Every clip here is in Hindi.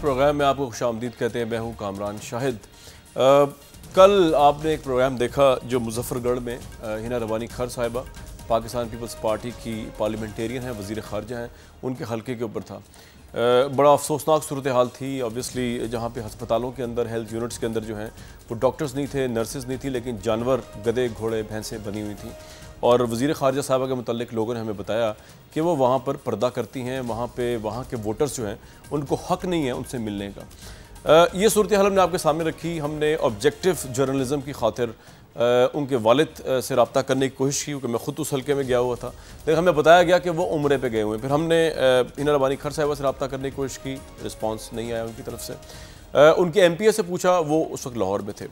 प्रोग्राम में आपको खुश आमदीद कहते हैं मैं हूं कामरान शाहिद आ, कल आपने एक प्रोग्राम देखा जो मुजफ्फरगढ़ में हिना रवानी खर साहिबा पाकिस्तान पीपल्स पार्टी की पार्लियामेंटेरियन है वजीर खारजा हैं उनके हल्के के ऊपर था बड़ा अफसोसनाक सूरत हाल थी ऑब्वियसली जहाँ पे हस्पतालों के अंदर हेल्थ यूनिट्स के अंदर जो हैं वो डॉक्टर्स नहीं थे नर्सेज नहीं थी लेकिन जानवर गधे घोड़े भैंसें बनी हुई थी और वजीर खारजा साहबा के मतलब लोगों ने हमें बताया कि वो वहाँ पर पर्दा करती हैं वहाँ पर वहाँ के वोटर्स जो हैं उनको हक नहीं है उनसे मिलने का ये सूरत हाल हमने आपके सामने रखी हमने ऑब्जेक्टिव जर्नलिज़म की खातिर उनके वालिद से रबता करने की कोशिश की क्योंकि मैं ख़ुद उस हल्के में गया हुआ था लेकिन हमें बताया गया कि वो उम्र पर गए हुए हैं फिर हमने हिना रबानी खर साहिबा से रबता करने की कोशिश की रिस्पॉन्स नहीं आया उनकी तरफ से उनके एम पी ए से पूछा वो उस वक्त लाहौर में थे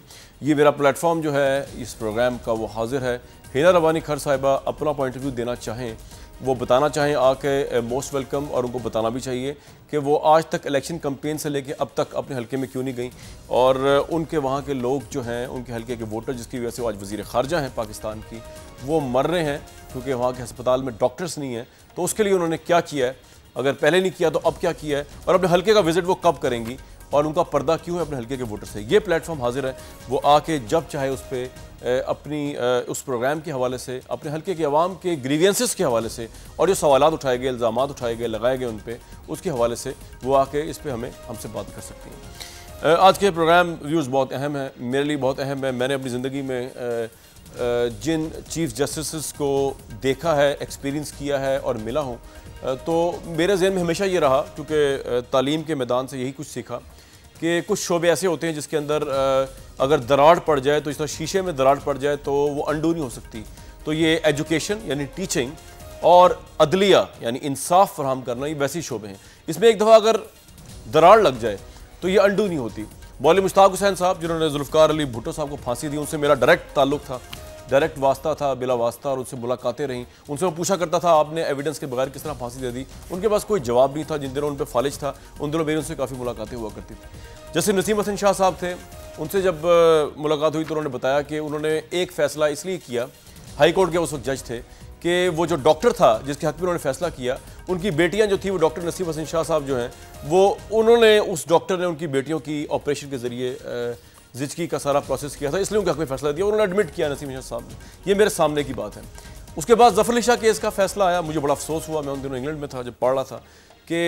ये मेरा प्लेटफॉर्म जो है इस प्रोग्राम का वो हाजिर है हिना रवानी खर साहिबा अपना पॉइंट ऑफ व्यू देना चाहें वो बताना चाहें आके मोस्ट वेलकम और उनको बताना भी चाहिए कि वो आज तक इलेक्शन कम्पेन से लेके अब तक अपने हलके में क्यों नहीं गई और उनके वहाँ के लोग जो हैं उनके हलके के वोटर जिसकी वजह से वो आज वजीर खारजा हैं पाकिस्तान की वो मर रहे हैं क्योंकि वहाँ के अस्पताल में डॉक्टर्स नहीं हैं तो उसके लिए उन्होंने क्या किया है अगर पहले नहीं किया तो अब क्या किया है और अपने हल्के का विजिट वो कब करेंगी और उनका पर्दा क्यों है अपने हल्के के वोटर से ये प्लेटफॉर्म हाजिर है वो आके जब चाहे उस पर अपनी उस प्रोग्राम के हवाले से अपने हल्के के अवाम के ग्रीवियंसिस के हवाले से और जो सवाल उठाए गए इल्ज़ाम उठाए गए लगाए गए उन पर उसके हवाले से वो आके इस पर हमें हमसे बात कर सकती हैं आज के प्रोग्राम व्यूज़ बहुत अहम है मेरे लिए बहुत अहम है मैंने अपनी ज़िंदगी में जिन चीफ जस्टिस को देखा है एक्सपीरियंस किया है और मिला हूँ तो मेरे जहन में हमेशा ये रहा क्योंकि तालीम के मैदान से यही कुछ सीखा कि कुछ शोबे ऐसे होते हैं जिसके अंदर अगर दरार पड़ जाए तो इस तरह शीशे में दरार पड़ जाए तो वो अंडू नहीं हो सकती तो ये एजुकेशन यानी टीचिंग और अदलिया यानी इंसाफ फ्राहम करना ये वैसे शोबे हैं इसमें एक दफ़ा अगर दरार लग जाए तो ये अंडू नहीं होती बोले मुश्ताक हुसैन साहब जिन्होंने जुल्फ़ार अली भुट्टो साहब को फांसी दी उनसे मेरा डायरेक्ट ताल्लुक था डायरेक्ट वास्ता था बिला वास्ता और उनसे मुलाकातें रहीं उनसे मैं पूछा करता था आपने एविडेंस के बगैर किस तरह फांसी दे दी उनके पास कोई जवाब नहीं था जिन दिनों उन पर फालिज था उन दिनों मेरी उनसे काफ़ी मुलाकातें हुआ करती थी जैसे नसीम हसन शाह साहब थे उनसे जब मुलाकात हुई तो उन्होंने बताया कि उन्होंने एक फ़ैसला इसलिए किया हाई कोर्ट के उस वक्त जज थे कि वो जो डॉक्टर था जिसके हक में उन्होंने फैसला किया उनकी बेटियां जो थी वो डॉक्टर नसीम हसन शाह साहब जो हैं वो उन्होंने उस डॉक्टर ने उनकी बेटियों की ऑपरेशन के ज़रिए जिचकी का सारा प्रोसेस किया था इसलिए उनके हक में फैसला दिया उन्होंने एडमिट किया नसीम शाह साहब ने यह मेरे सामने की बात है उसके बाद जफर शाह केस का फैसला आया मुझे बड़ा अफसोस हुआ मैं उन दिनों इंग्लैंड में था जब पढ़ रहा था कि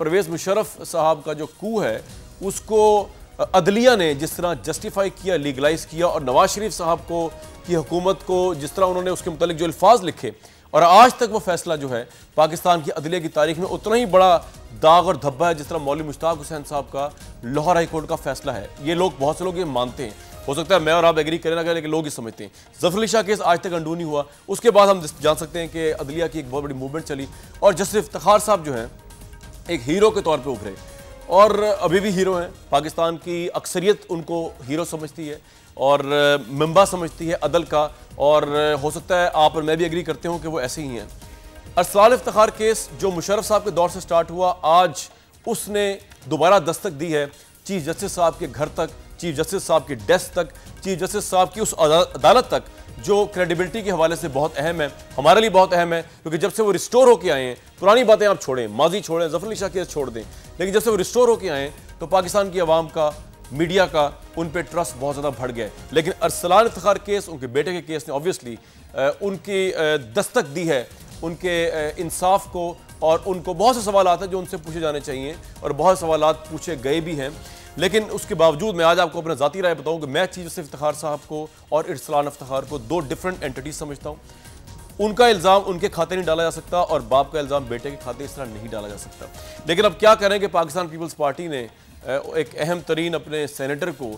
परवेज़ मुशरफ साहब का जो कू है उसको अदलिया ने जिस तरह जस्टिफाई किया लीगलाइज किया और नवाज शरीफ साहब को की हुकूमत को जिस तरह उन्होंने उसके मतलब जो अल्फाज लिखे और आज तक वो फैसला जो है पाकिस्तान की अदलिया की तारीख में उतना ही बड़ा दाग और धब्बा है जिस तरह मौली मुश्ताक हुसैन साहब का लाहौर हाईकोर्ट का फैसला है ये लोग बहुत से लोग ये मानते हैं हो सकता है मैं और आप एग्री करें ना करें लेकिन लोग ये समझते हैं जफर अली शाह केस आज तक अंडूनी हुआ उसके बाद हम जान सकते हैं कि अदलिया की एक बहुत बड़ी मूवमेंट चली और जस्टिस इफ्तार साहब जो हैं एक हीरो के तौर पर उभरे और अभी भी हीरो हैं पाकिस्तान की अक्सरियत उनको हीरो समझती है और मंबा समझती है अदल का और हो सकता है आप और मैं भी एग्री करते हूँ कि वो ऐसे ही हैं अरसलाल इफ्तार केस जो मुशरफ साहब के दौर से स्टार्ट हुआ आज उसने दोबारा दस्तक दी है चीफ जस्टिस साहब के घर तक चीफ जस्टिस साहब की डेस्क तक चीफ जस्टिस साहब की उस अदालत तक जो क्रेडिबिलिटी के हवाले से बहुत अहम है हमारे लिए बहुत अहम है क्योंकि जब से वो रिस्टोर होके आए हैं पुरानी बातें आप छोड़ें माजी छोड़ें जफर शाह केस छोड़ दें लेकिन जब से वो रिस्टोर होके आए तो पाकिस्तान की आवाम का मीडिया का उन पर ट्रस्ट बहुत ज़्यादा बढ़ गया लेकिन अरसलान इफ्तार केस उनके बेटे के केस ने ऑब्वियसली उनकी दस्तक दी है उनके इंसाफ को और उनको बहुत से सवाल हैं जो उनसे पूछे जाने चाहिए और बहुत सवाल पूछे गए भी हैं लेकिन उसके बावजूद मैं आज आपको अपना ज़ाती राय बताऊँ कि मैं चीज़ से इफ्तार साहब को और अरसलान इफ्तार को दो डिफरेंट एंटिटीज़ समझता हूँ उनका इल्ज़ाम उनके खाते नहीं डाला जा सकता और बाप का इल्ज़ाम बेटे के खाते इस तरह नहीं डाला जा सकता लेकिन अब क्या करें कि पाकिस्तान पीपल्स पार्टी ने एक अहम तरीन अपने सैनिटर को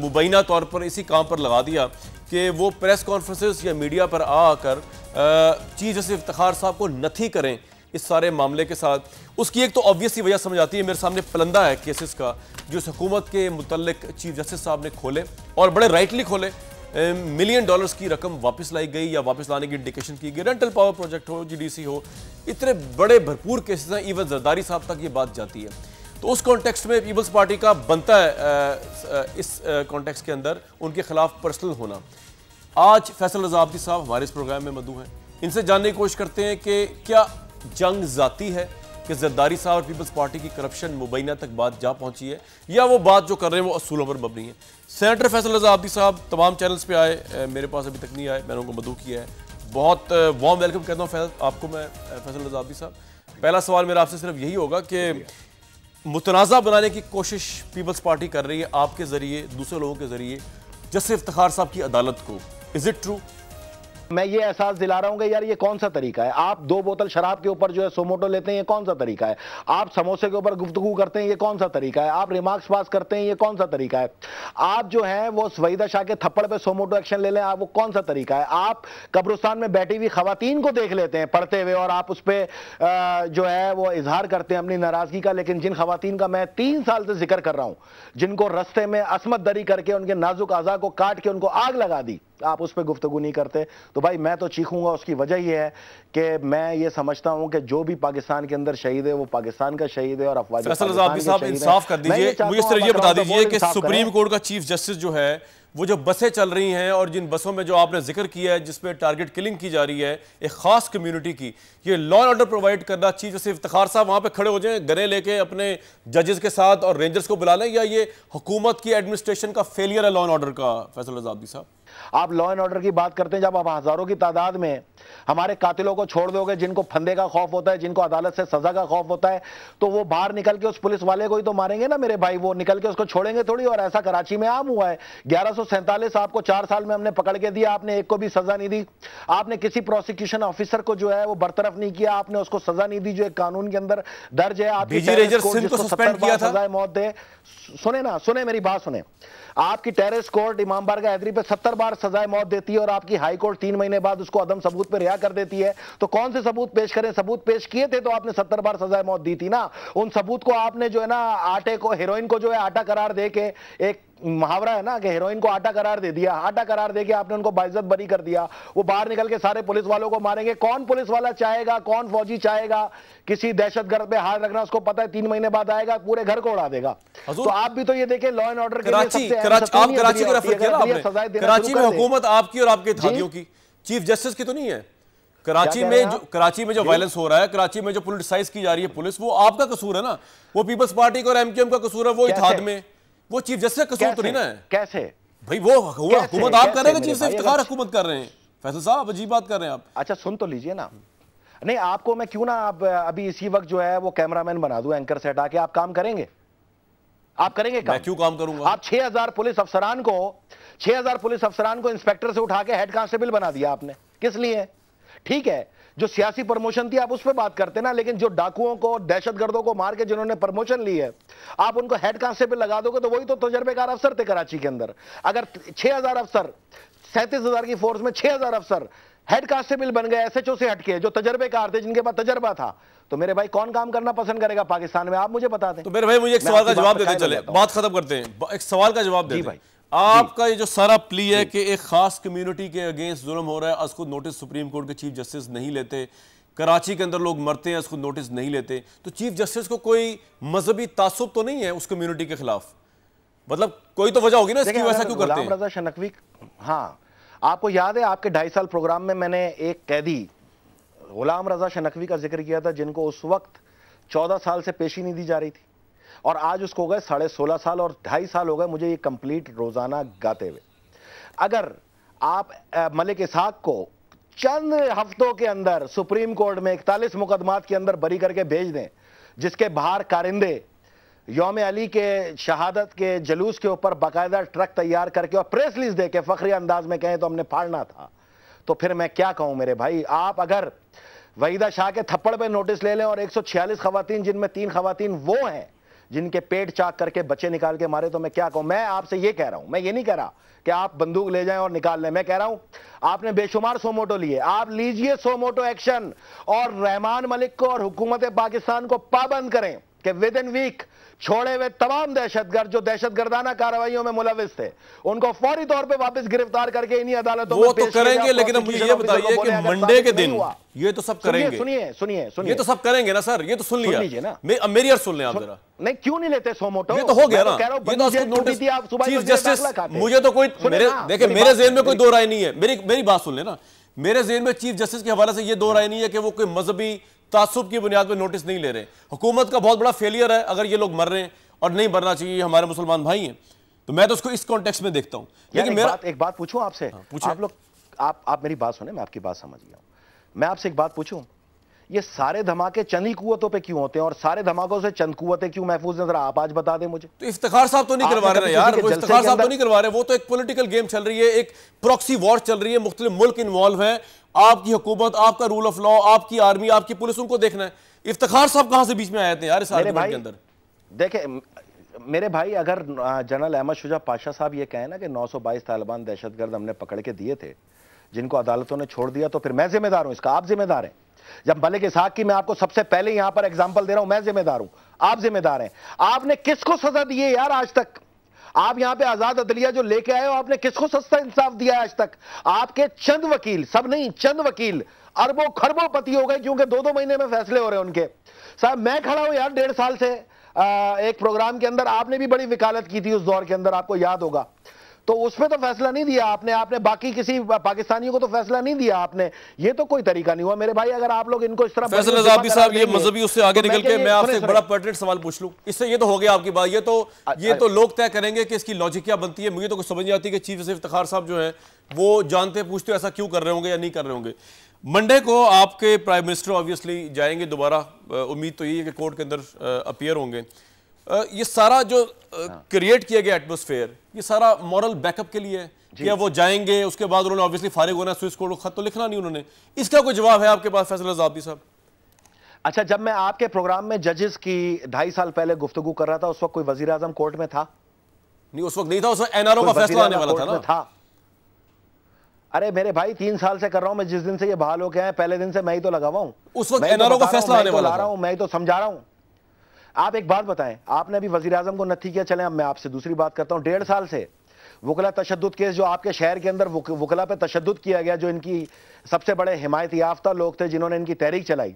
मुबैना तौर पर इसी काम पर लगा दिया कि वो प्रेस कॉन्फ्रेंसेस या मीडिया पर आकर चीफ जस्टिस इफ्तार साहब को नथी करें इस सारे मामले के साथ उसकी एक तो ऑब्वियसली वजह समझ आती है मेरे सामने पलंदा है केसेस का जो इस हुकूमत के मुतलक चीफ जस्टिस साहब ने खोले और बड़े राइटली खोले मिलियन डॉलर्स की रकम वापस लाई गई या वापस लाने की इंडिकेशन की गई रेंटल पावर प्रोजेक्ट हो जी हो इतने बड़े भरपूर केसेस हैं इवन जरदारी साहब तक ये बात जाती है तो उस कॉन्टेक्स्ट में पीपल्स पार्टी का बनता है इस कॉन्टेक्स्ट के अंदर उनके खिलाफ पर्सनल होना आज फैसल रजा साहब हमारे इस प्रोग्राम में मधु हैं इनसे जानने की कोशिश करते हैं कि क्या जंग जाती है कि जरदारी साहब और पीपल्स पार्टी की करप्शन मुबैना तक बात जा पहुंची है या वो बात जो कर रहे हैं वो असूलों पर मबनी है सेनेटर फैसल रजा साहब तमाम चैनल्स पर आए मेरे पास अभी तक नहीं आए मैंने उनको मधु किया है बहुत वार्म वेलकम कहता हूँ आपको मैं फैसल रजाबदी साहब पहला सवाल मेरा आपसे सिर्फ यही होगा कि मुतनाज़ा बनाने की कोशिश पीपल्स पार्टी कर रही है आपके ज़रिए दूसरे लोगों के ज़रिए जस्टिस इफ्तार साहब की अदालत को इज़ इट ट्रू मैं ये एहसास दिला रहा हूँ यार ये कौन सा तरीका है आप दो बोतल शराब के ऊपर जो है सोमोटो लेते हैं ये कौन सा तरीका है आप समोसे के ऊपर गुफ्तगु करते हैं ये कौन सा तरीका है आप रिमार्क्स पास करते हैं ये कौन सा तरीका है आप जो है वो सवैदा शाह के थप्पड़ पे सोमोटो एक्शन ले लें आप वो कौन सा तरीका है आप कब्रस्तान में बैठी हुई खातन को देख लेते हैं पढ़ते हुए और आप उस पर जो है वो इजहार करते हैं अपनी नाराजगी का लेकिन जिन खातन का मैं तीन साल से जिक्र कर रहा हूँ जिनको रस्ते में असमत दरी करके उनके नाजुक अजा को काट के उनको आग लगा दी आप उस पर गुफ्तु नहीं करते तो भाई मैं तो चीखूंगा उसकी वजह यह है कि मैं ये समझता हूं कि जो भी पाकिस्तान के अंदर शहीद है वो पाकिस्तान का शहीद है और अफवाज सुप्रीम कोर्ट का चीफ जस्टिस जो है वो जो बसें चल रही हैं और जिन बसों में जो आपने जिक्र किया है जिसमें टारगेट किलिंग की जा रही है एक खास कम्युनिटी की ये लॉ एंड ऑर्डर प्रोवाइड करना चीफ जैसे इफ्तार साहब वहाँ पे खड़े हो जाएं गने लेके अपने जजेस के साथ और रेंजर्स को बुला लें या ये हुकूमत की एडमिनिस्ट्रेशन का फेलियर है लॉ एंड ऑर्डर का फैसल आजादी साहब आप लॉ एंड ऑर्डर की बात करते हैं जब आप हज़ारों की तादाद में हमारे कातिलों को छोड़ दोगे जिनको फंदे का खौफ होता है जिनको अदालत से सज़ा का खौफ होता है तो वो बाहर निकल के उस पुलिस वाले को ही तो मारेंगे ना मेरे भाई वो निकल के उसको छोड़ेंगे थोड़ी और ऐसा कराची में आम हुआ है ग्यारह आपको चार साल में हमने पकड़ के दिया आपने एक को भी सज़ा नहीं दी आपने किसी प्रोसिक्यूशन ऑफिसर को जो है वो बरतरफ नहीं किया आपने उसको सज़ा नहीं दी जो एक कानून के अंदर दर्ज है सजाए मौत सुने ना सुने मेरी बात सुने आपकी टेरिस कोर्ट इमाम बार का हैदरी पे सत्तर बार सजाए मौत देती है और आपकी हाईकोर्ट तीन महीने बाद उसको अदम सबूत पर रिहा कर देती है तो कौन से सबूत पेश करें सबूत पेश किए थे तो आपने सत्तर बार सजाए मौत दी थी ना उन सबूत को आपने जो है ना आटे को हेरोइन को जो है आटा करार दे के एक मुहावरा है ना कि हीरोइन को आटा करार दे दिया आटा करार दे के आपने उनको बाइजत बरी कर दिया वो बाहर निकल के सारे पुलिस वालों को मारेंगे कौन पुलिस वाला चाहेगा कौन फौजी चाहेगा किसी दहशतगर्द पे हाथ रखना उसको पता है तीन महीने बाद आएगा पूरे घर को उड़ा देगा तो आप भी तो ये देखें लॉ एंड ऑर्डर हुकूमत आपकी और आपके की चीफ जस्टिस की तो नहीं है कराची में जो कराची में जो वायलेंस हो रहा है कराची में जो पोलिटिसाइज की जा रही है पुलिस वो आपका कसूर है ना वो पीपल्स पार्टी का और एमकेएम का कसूर है वो इतिहाद में वो चीफ जस्टिस का कसूर तो नहीं ना है कैसे भाई वो हुआ हुकूमत आप कर रहे हैं चीफ से इफ्तार हुकूमत कर रहे हैं फैसल साहब अजीब बात कर रहे हैं आप अच्छा सुन तो लीजिए ना नहीं आपको मैं क्यों ना आप अभी इसी वक्त जो है वो कैमरामैन बना दूं एंकर से हटा के आप काम करेंगे आप करेंगे काम? मैं क्यों काम करूंगा आप 6000 पुलिस अफसरान को 6000 पुलिस अफसरान को इंस्पेक्टर से उठा के हेड कांस्टेबल बना दिया आपने किस लिए ठीक है जो सियासी प्रमोशन थी आप उस पर बात करते ना लेकिन जो डाकुओं को दहशतगर्दों को मार के जिन्होंने प्रमोशन ली है आप उनको हेड कांस्टेबल लगा दोगे तो वही तो तजर्बेकार अफसर थे कराची के अंदर अगर छह हजार अफसर सैंतीस हजार की फोर्स में छह हजार अफसर हेड कांस्टेबल बन गए एसएचओ से हटके जो तजर्बेकार थे जिनके पास तजर्बा था तो मेरे भाई कौन काम करना पसंद करेगा पाकिस्तान में आप मुझे बता दें तो मेरे भाई मुझे एक सवाल का जवाब देते चले बात खत्म करते हैं एक सवाल का जवाब दे भाई आपका ये जो सारा प्ली है कि एक खास कम्युनिटी के अगेंस्ट जुल्म हो रहा है अस खुद नोटिस सुप्रीम कोर्ट के चीफ जस्टिस नहीं लेते कराची के अंदर लोग मरते हैं उसको नोटिस नहीं लेते तो चीफ जस्टिस को कोई मजहबी तासुब तो नहीं है उस कम्युनिटी के खिलाफ मतलब कोई तो वजह होगी ना इसकी वैसा क्यों करते हैं शनकवी हाँ आपको याद है आपके ढाई साल प्रोग्राम में मैंने एक कैदी गुलाम रजा शनकवी का जिक्र किया था जिनको उस वक्त चौदह साल से पेशी नहीं दी जा रही थी और आज उसको हो गए साढ़े सोलह साल और ढाई साल हो गए मुझे ये कंप्लीट रोज़ाना गाते हुए अगर आप मलिक इसहाक को चंद हफ्तों के अंदर सुप्रीम कोर्ट में इकतालीस मुकदमात के अंदर बरी करके भेज दें जिसके बाहर कारिंदे योम अली के शहादत के जलूस के ऊपर बाकायदा ट्रक तैयार करके और प्रेस लिस्ट दे के फखरी अंदाज में कहें तो हमने फाड़ना था तो फिर मैं क्या कहूं मेरे भाई आप अगर वहीदा शाह के थप्पड़ पे नोटिस ले लें और 146 सौ छियालीस खवतान जिनमें तीन खातन वो हैं जिनके पेट चाक करके बच्चे निकाल के मारे तो मैं क्या कहूं मैं आपसे ये कह रहा हूं मैं ये नहीं कह रहा कि आप बंदूक ले जाएं और निकाल लें मैं कह रहा हूं आपने बेशुमार सो मोटो लिए आप लीजिए सो मोटो एक्शन और रहमान मलिक को और हुकूमत पाकिस्तान को पाबंद करें कि विद इन वीक छोड़े हुए तमाम दहशतगर्द जो दहशतगर्दाना गर्दाना कार्रवाइयों में मुलविस थे उनको फौरी तौर पे वापस गिरफ्तार करके इन्हीं अदालतों वो में तो करेंगे लेकिन मुझे ये बताइए कि मंडे के दिन ये तो सब करेंगे सुनिए सुनिए सुनिए ये तो सब करेंगे ना सर ये तो सुन लिया ना मेरी सुन लें आप जरा नहीं क्यों नहीं लेते सोमोटो ये तो हो गया तो ना ये तो आपको नोटिस आप सुबह चीफ जस्टिस मुझे तो कोई मेरे देखिए मेरे जेन में कोई दो राय नहीं है मेरी मेरी बात सुन लेना मेरे जेन में चीफ जस्टिस के हवाले से ये दो राय नहीं है कि वो कोई मजहबी तासुब की बुनियाद पर नोटिस नहीं ले रहे हुकूमत का बहुत बड़ा फेलियर है अगर ये लोग मर रहे हैं और नहीं मरना चाहिए हमारे मुसलमान भाई हैं तो मैं तो उसको इस कॉन्टेक्स्ट में देखता हूँ लेकिन मेरा एक बात पूछू आपसे हाँ, आप लोग आप आप मेरी बात सुने मैं आपकी बात समझ गया मैं आपसे एक बात पूछू ये सारे धमाके चंद ही कुतों पर क्यों होते हैं और सारे धमाकों से चंद कुतें क्यों महफूज नजर आप आज बता दें मुझे तो इफ्तार साहब तो नहीं करवा रहे यार वो इफ्तार साहब तो नहीं करवा रहे वो तो एक पोलिटिकल गेम चल रही है एक प्रॉक्सी वॉर चल रही है मुख्तु मुल्क इन्वॉल्व है आपकी हुकूमत आपका रूल ऑफ लॉ आपकी आर्मी आपकी पुलिस उनको देखना है इफ्तार साहब कहां से बीच में आए थे यार इस के अंदर देखे मेरे भाई अगर जनरल अहमद शुजा पाशा साहब ये कहें ना कि 922 सौ तालिबान दहशतगर्द हमने पकड़ के दिए थे जिनको अदालतों ने छोड़ दिया तो फिर मैं जिम्मेदार हूं इसका आप जिम्मेदार हैं जब भले के साथ की मैं आपको सबसे पहले यहां पर एग्जाम्पल दे रहा हूं मैं जिम्मेदार हूं आप जिम्मेदार हैं आपने किसको सजा दी है यार आज तक आप यहां पे आजाद अदलिया जो लेके आए हो आपने किसको सस्ता इंसाफ दिया है आज तक आपके चंद वकील सब नहीं चंद वकील अरबों खरबों पति हो गए क्योंकि दो दो महीने में फैसले हो रहे हैं उनके साहब मैं खड़ा हूं यार डेढ़ साल से आ, एक प्रोग्राम के अंदर आपने भी बड़ी विकालत की थी उस दौर के अंदर आपको याद होगा तो उसमें तो फैसला नहीं दिया आपने आपने बाकी किसी पाकिस्तानियों को तो फैसला नहीं दिया आपने ये तो कोई तरीका नहीं हुआ मेरे भाई अगर आप लोग इनको इस तरह साहब ये मजहबी उससे तो आगे निकल के मैं आपसे बड़ा पर्टनेट सवाल पूछ लू इससे ये तो हो गया आपकी बात ये तो ये तो लोग तय करेंगे कि इसकी लॉजिक क्या बनती है मुझे तो समझ नहीं आती कि चीफ जस्टिस इफ्तार साहब जो है वो जानते पूछते ऐसा क्यों कर रहे होंगे या नहीं कर रहे होंगे मंडे को आपके प्राइम मिनिस्टर ऑब्वियसली जाएंगे दोबारा उम्मीद तो यही है कि कोर्ट के अंदर अपियर होंगे ये सारा जो क्रिएट हाँ। किया गया एटमोसफेयर ये सारा मॉरल बैकअप के लिए है कि वो जाएंगे उसके बाद उन्होंने ऑब्वियसली फारिग होना तो स्विस कोड खत तो लिखना नहीं उन्होंने इसका कोई जवाब है आपके पास फैसला जाबी साहब अच्छा जब मैं आपके प्रोग्राम में जजेस की ढाई साल पहले गुफ्तगु कर रहा था उस वक्त कोई वजीर आजम कोर्ट में था नहीं उस वक्त नहीं था उस वक्त एनआरओ का फैसला आने वाला था ना था अरे मेरे भाई तीन साल से कर रहा हूं मैं जिस दिन से ये बहाल हो गया है पहले दिन से मैं ही तो लगा हुआ हूं उस वक्त एनआरओ तो का फैसला आने तो वाला मैं ही तो समझा रहा हूं आप एक बात बताएं आपने अभी वजी अजम को नथी किया चले अब मैं आपसे दूसरी बात करता हूं डेढ़ साल से वकला तशद केस जो आपके शहर के अंदर वकला पे तशद किया गया जो इनकी सबसे बड़े हिमायत याफ्ता लोग थे जिन्होंने इनकी तहरीक चलाई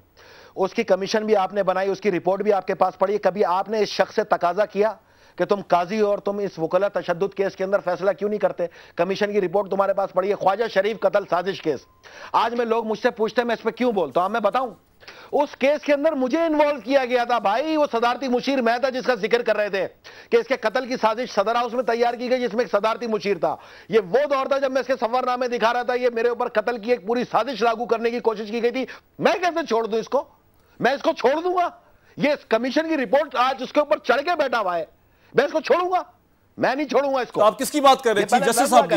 उसकी कमीशन भी आपने बनाई उसकी रिपोर्ट भी आपके पास पड़ी कभी आपने इस शख्स से तकाजा किया कि तुम काजी हो और तुम इस वकला तशद केस के अंदर फैसला क्यों नहीं करते कमीशन की रिपोर्ट तुम्हारे पास पड़ी है ख्वाजा शरीफ कतल साजिश केस आज में लोग मुझसे पूछते हैं मैं इस पर क्यों बोलता हूँ मैं बताऊं उस केस के अंदर मुझे इन्वॉल्व किया गया था भाई वो सदारती मुशीर मैं था जिसका जिक्र कर रहे थे कि इसके कत्ल की साजिश सदर हाउस में तैयार की गई जिसमें एक सदारती मुशीर था ये वो दौर था जब मैं इसके सफरनामे दिखा रहा था ये मेरे ऊपर कत्ल की एक पूरी साजिश लागू करने की कोशिश की गई थी मैं कैसे छोड़ दू इसको मैं इसको छोड़ दूंगा ये कमीशन की रिपोर्ट आज उसके ऊपर चढ़ के बैठा हुआ है मैं इसको छोड़ूंगा मैं नहीं छोड़ूंगा इसको तो आप किसकी बात कर रहे हैं जस्टिस साहब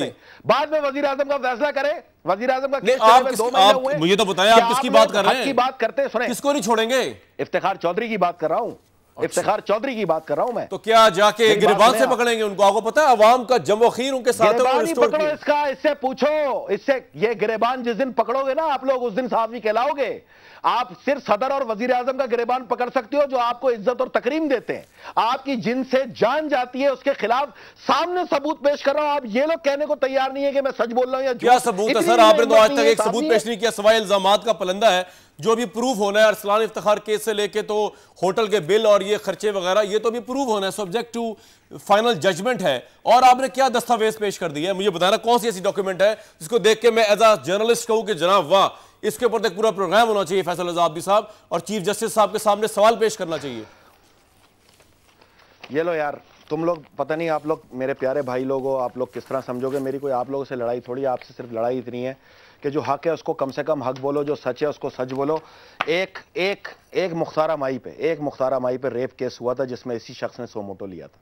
बाद में वजीर आजम का फैसला करें वजीर आजम का आप दो आप, हुए? मुझे तो बताया आप किसकी बात कर रहे हैं की बात करते हैं सुने किसको नहीं छोड़ेंगे इफ्तार चौधरी की बात कर रहा हूँ अच्छा। इफ्तार चौधरी की बात कर रहा हूँ मैं तो क्या जाके गिरबान से पकड़ेंगे उनको आपको पता है अवाम का जमोखीर उनके साथ इससे पूछो इससे ये गिरबान जिस दिन पकड़ोगे ना आप लोग उस दिन साहब भी कहलाओगे आप सिर्फ सदर और वजीर आजम का गिरबान पकड़ सकते हो जो आपको इज्जत और तकरीम देते हैं आपकी जिनसे जान जाती है उसके खिलाफ सामने सबूत पेश कर रहा हूं आप ये लोग कहने को तैयार नहीं है कि मैं सच बोल रहा हूं या क्या सबूत है सर आपने तो आज तक एक सबूत पेश नहीं किया सवाई इल्जाम का पलंदा है जो भी प्रूफ होना है अरसलान इफ्तार केस से लेके तो होटल के बिल और ये खर्चे वगैरह ये तो भी प्रूफ होना है सब्जेक्ट टू फाइनल जजमेंट है और आपने क्या दस्तावेज पेश कर दिया है मुझे बताना कौन सी ऐसी डॉक्यूमेंट है जिसको देख के मैं एज अ जर्नलिस्ट कहूँ कि जनाब वाह इसके ऊपर तक तो पूरा प्रोग्राम होना चाहिए फैसल आजादी साहब और चीफ जस्टिस साहब के सामने सवाल पेश करना चाहिए ये लो यार तुम लोग पता नहीं आप लोग मेरे प्यारे भाई लोगों आप लोग किस तरह समझोगे मेरी कोई आप लोगों से लड़ाई थोड़ी आपसे सिर्फ लड़ाई इतनी है कि जो हक है उसको कम से कम हक बोलो जो सच है उसको सच बोलो एक एक एक मुख्तारा माई पे एक मुख्तारा माई पे रेप केस हुआ था जिसमें इसी शख्स ने सोमोटो लिया था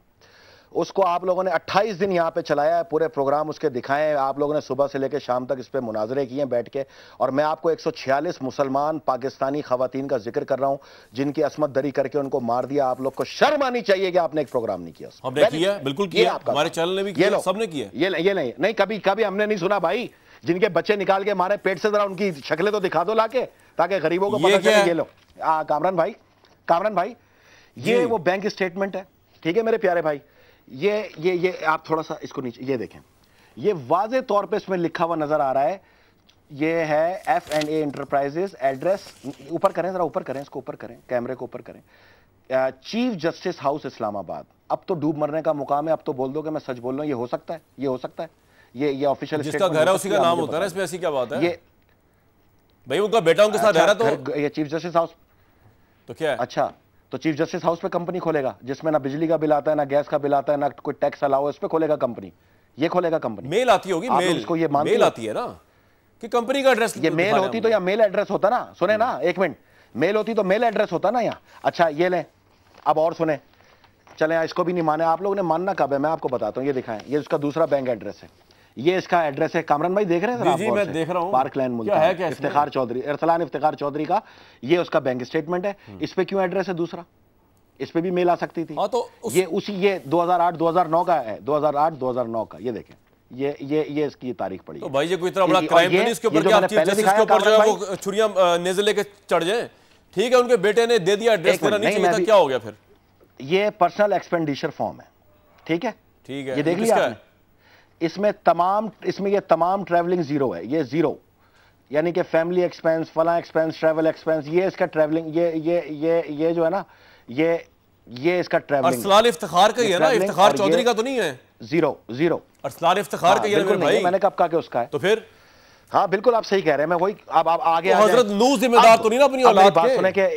उसको आप लोगों ने 28 दिन यहाँ पे चलाया है पूरे प्रोग्राम उसके दिखाए हैं आप लोगों ने सुबह से लेकर शाम तक इस पर मुनाजरे किए हैं बैठ के और मैं आपको 146 मुसलमान पाकिस्तानी खातन का जिक्र कर रहा हूँ जिनकी असमत दरी करके उनको मार दिया आप लोग को शर्म आनी चाहिए कि आपने एक प्रोग्राम नहीं किया बिल्कुल किया ये ये नहीं नहीं कभी कभी हमने नहीं सुना भाई जिनके बच्चे निकाल के मारे पेट से जरा उनकी शक्लें तो दिखा दो लाके ताकि गरीबों को पता चले ये लो कामरान भाई कामरान भाई ये वो बैंक स्टेटमेंट है ठीक है मेरे प्यारे भाई ये ये ये आप थोड़ा सा इसको नीचे ये देखें ये वाजे तौर पे इसमें लिखा हुआ नज़र आ रहा है ये है F and A enterprises address ऊपर करें ज़रा ऊपर करें इसको ऊपर करें कैमरे को ऊपर करें चीफ जस्टिस हाउस इस्लामाबाद अब तो डूब मरने का मुकाम है अब तो बोल दो कि मैं सच बोल रहा हूँ ये हो सकता है ये हो सकता है ये ये ऑफिशियल घर है उसी का नाम होता है इसमें ऐसी क्या बात है ये भाई उनका बेटा उनके साथ अच्छा, रह रहा तो ये चीफ जस्टिस हाउस तो क्या अच्छा तो चीफ जस्टिस हाउस पे कंपनी खोलेगा जिसमें ना बिजली का बिल आता है ना गैस का बिल आता है ना कोई टैक्स अलाउ इस पर खोलेगा कंपनी ये खोलेगा कंपनी मेल आती होगी मेल इसको ये मेल आती है ना कि कंपनी का एड्रेस ये मेल होती तो या मेल एड्रेस होता ना सुने ना एक मिनट मेल होती तो मेल एड्रेस होता ना यहाँ अच्छा ये लें अब और सुने चले इसको भी नहीं माने आप लोगों ने मानना कब है मैं आपको बताता हूँ ये दिखाएं ये उसका दूसरा बैंक एड्रेस है ये इसका एड्रेस है कामरान भाई देख रहे हैं जी, मैं देख रहा हूँ पार्क लैंड इफ्तार चौधरी अरसलान इफ्तार चौधरी का ये उसका बैंक स्टेटमेंट है हम्म। इस पर क्यों एड्रेस है दूसरा इस पर भी मेल आ सकती थी हाँ, तो उस... ये उसी ये 2008-2009 का है 2008-2009 का ये देखें ये ये ये इसकी तारीख पड़ी तो भाई ये कोई इतना बड़ा क्राइम तो नहीं इसके ऊपर क्या आपकी जस्टिस के ऊपर जो है वो छुरियां नेजे लेके चढ़ जाए ठीक है उनके बेटे ने दे दिया एड्रेस देना नहीं चाहिए था क्या हो गया फिर ये पर्सनल एक्सपेंडिचर फॉर्म है ठीक है ठीक है ये देख लिया आपने इसमें तमाम इसमें ये तमाम ट्रैवलिंग ज़ीरो है ये ज़ीरो यानी कि फैमिली एक्सपेंस फला एक्सपेंस ट्रैवल एक्सपेंस ये इसका ट्रैवलिंग ये ये ये ये जो है ना ये ये इसका ट्रैवलिंग अरसलाल इफ्तिखार का ही है ना इफ्तिखार चौधरी का तो नहीं है जीरो जीरो अरसलाल इफ्तिखार हाँ, का बिल्कुल नहीं मैंने कब कहा कि उसका है तो फिर हाँ बिल्कुल आप सही कह रहे हैं मैं वही आप, आप आगे तो हजरत लू जिम्मेदार तो नहीं ना अपनी औलाद बात सुने के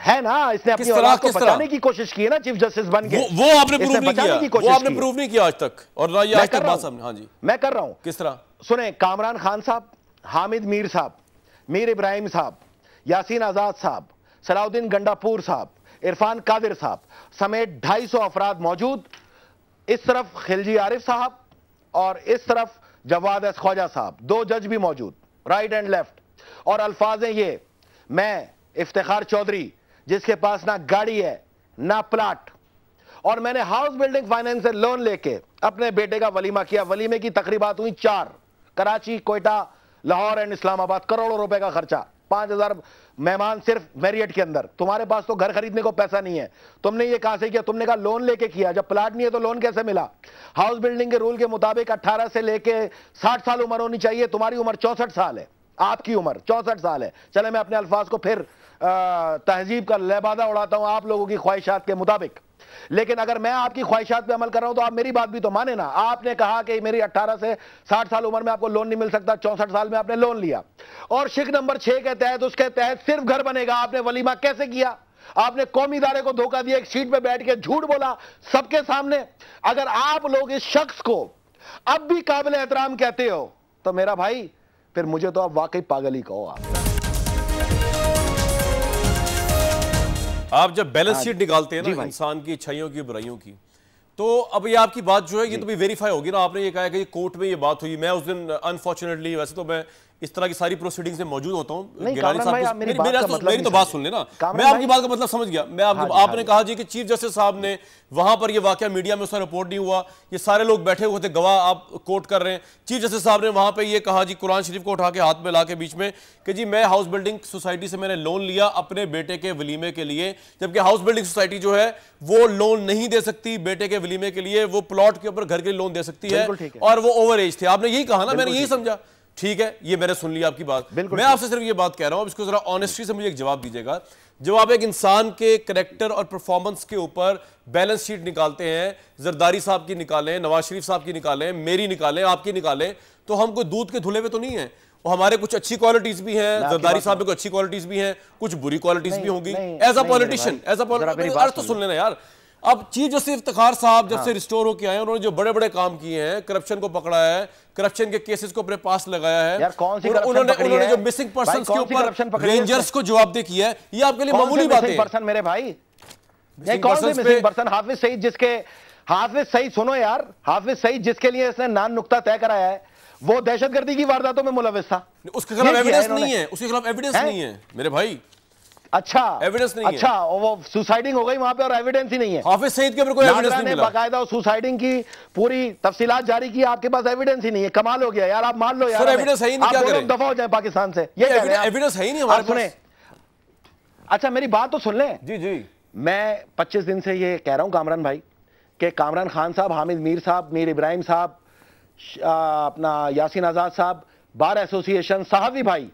है ना इसने अपनी औलाद को बचाने की कोशिश की है ना चीफ जस्टिस बन के वो, वो आपने प्रूव नहीं किया वो आपने प्रूव नहीं किया आज तक और ना ये आज तक बात सामने हाँ जी मैं कर रहा हूं किस तरह सुने कामरान खान साहब हामिद मीर साहब मीर इब्राहिम साहब यासीन आजाद साहब सलाउद्दीन गंडापुर साहब इरफान कादिर साहब समेत ढाई सौ अफराद मौजूद इस तरफ खिलजी आरिफ साहब और इस तरफ जवाद एस ख्वाजा साहब दो जज भी मौजूद राइट एंड लेफ्ट और अल्फाज हैं ये मैं इफ्तार चौधरी जिसके पास ना गाड़ी है ना प्लाट और मैंने हाउस बिल्डिंग फाइनेंस से लोन लेके अपने बेटे का वलीमा किया वलीमे की तकरीबा हुई चार कराची कोयटा लाहौर एंड इस्लामाबाद करोड़ों रुपए का खर्चा पांच हजार मेहमान सिर्फ मेरियट के अंदर तुम्हारे पास तो घर खरीदने को पैसा नहीं है तुमने ये कहा से किया तुमने कहा लोन लेके किया जब प्लाट नहीं है तो लोन कैसे मिला हाउस बिल्डिंग के रूल के मुताबिक 18 से लेके 60 साल उम्र होनी चाहिए तुम्हारी उम्र चौसठ साल है आपकी उम्र चौसठ साल है चले मैं अपने अल्फाज को फिर तहजीब का लहबादा उड़ाता हूं आप लोगों की ख्वाहिशात के मुताबिक लेकिन अगर मैं आपकी ख्वाहिशात पे अमल कर रहा हूं तो आप मेरी बात भी तो माने ना आपने कहा कि मेरी 18 से 60 साल उम्र में आपको लोन नहीं मिल सकता चौसठ साल में आपने लोन लिया और शिक नंबर छह के तहत उसके तहत सिर्फ घर बनेगा आपने वलीमा कैसे किया आपने कौमी इदारे को धोखा दिया एक सीट पर बैठ के झूठ बोला सबके सामने अगर आप लोग इस शख्स को अब भी काबिल एहतराम कहते हो तो मेरा भाई फिर मुझे तो आप वाकई पागल ही कहो आप आप जब बैलेंस शीट हाँ निकालते हैं ना इंसान की अच्छाइयों की बुराइयों की तो अब ये आपकी बात जो है ये तो भी वेरीफाई होगी ना आपने ये कहा कि कोर्ट में ये बात हुई मैं उस दिन अनफॉर्चुनेटली वैसे तो मैं इस तरह की सारी प्रोसीडिंग में मौजूद होता हूँ मेरी मतलब तो बात सुन लेना मैं आपकी बात का मतलब समझ गया मैं हाँ हाँ आपने कहा जी कि चीफ जस्टिस साहब ने वहां पर यह वाक्य मीडिया में उसका रिपोर्ट नहीं हुआ ये सारे लोग बैठे हुए थे गवाह आप कोर्ट कर रहे हैं चीफ जस्टिस साहब ने वहां पर यह कहा जी कुरान शरीफ को उठा के हाथ में ला के बीच में कि जी मैं हाउस बिल्डिंग सोसाइटी से मैंने लोन लिया अपने बेटे के वलीमे के लिए जबकि हाउस बिल्डिंग सोसाइटी जो है वो लोन नहीं दे सकती बेटे के वलीमे के लिए वो प्लॉट के ऊपर घर के लिए लोन दे सकती है और वो ओवर एज थे आपने यही कहा ना मैंने यही समझा ठीक है ये मैंने सुन लिया आपकी बात बिल्कुल मैं आपसे सिर्फ ये बात कह रहा हूं इसको जरा ऑनेस्टी से मुझे एक जवाब दीजिएगा जब आप एक इंसान के करेक्टर और परफॉर्मेंस के ऊपर बैलेंस शीट निकालते हैं जरदारी साहब की निकालें नवाज शरीफ साहब की निकालें मेरी निकालें आपकी निकालें तो हम कोई दूध के धुले हुए तो नहीं है और हमारे कुछ अच्छी क्वालिटीज भी हैं जरदारी साहब में कुछ अच्छी क्वालिटीज भी हैं कुछ बुरी क्वालिटीज भी होंगी as a politician as a तो सुन लेना यार अब चीफ जस्टिस इफ्तार साहब जब से रिस्टोर हाँ। होके आए उन्होंने जो बड़े बड़े काम किए हैं करप्शन को पकड़ा है करप्शन के केसेस को अपने पास लगाया है यार कौन उन्होंने उन्होंने जो मिसिंग पर्सन के ऊपर रेंजर्स को जवाबदेह किया है ये आपके लिए मामूली बात है मेरे भाई हाफिज सईद जिसके हाफिज सईद सुनो यार हाफिज सईद जिसके लिए इसने नान नुकता तय कराया है वो दहशतगर्दी की वारदातों में मुलविस था उसके खिलाफ एविडेंस नहीं है उसके खिलाफ एविडेंस नहीं है मेरे भाई अच्छा एविडेंस नहीं अच्छा है। वो सुसाइडिंग हो गई वहां पे और एविडेंस ही नहीं है ऑफिस सहित के ऊपर कोई एविडेंस नहीं मिला बाकायदा सुसाइडिंग की पूरी तफसीलात जारी की आपके पास एविडेंस ही नहीं है कमाल हो गया यार आप मान लो यार एविडेंस है ही नहीं क्या करें दफा हो जाए पाकिस्तान से ये एविडेंस है ही नहीं हमारे सुने अच्छा मेरी बात तो सुन ले जी जी मैं पच्चीस दिन से ये कह रहा हूँ कामरान भाई के कामरान खान साहब हामिद मीर साहब मीर इब्राहिम साहब अपना यासिन आज़ाद साहब बार एसोसिएशन साहबी भाई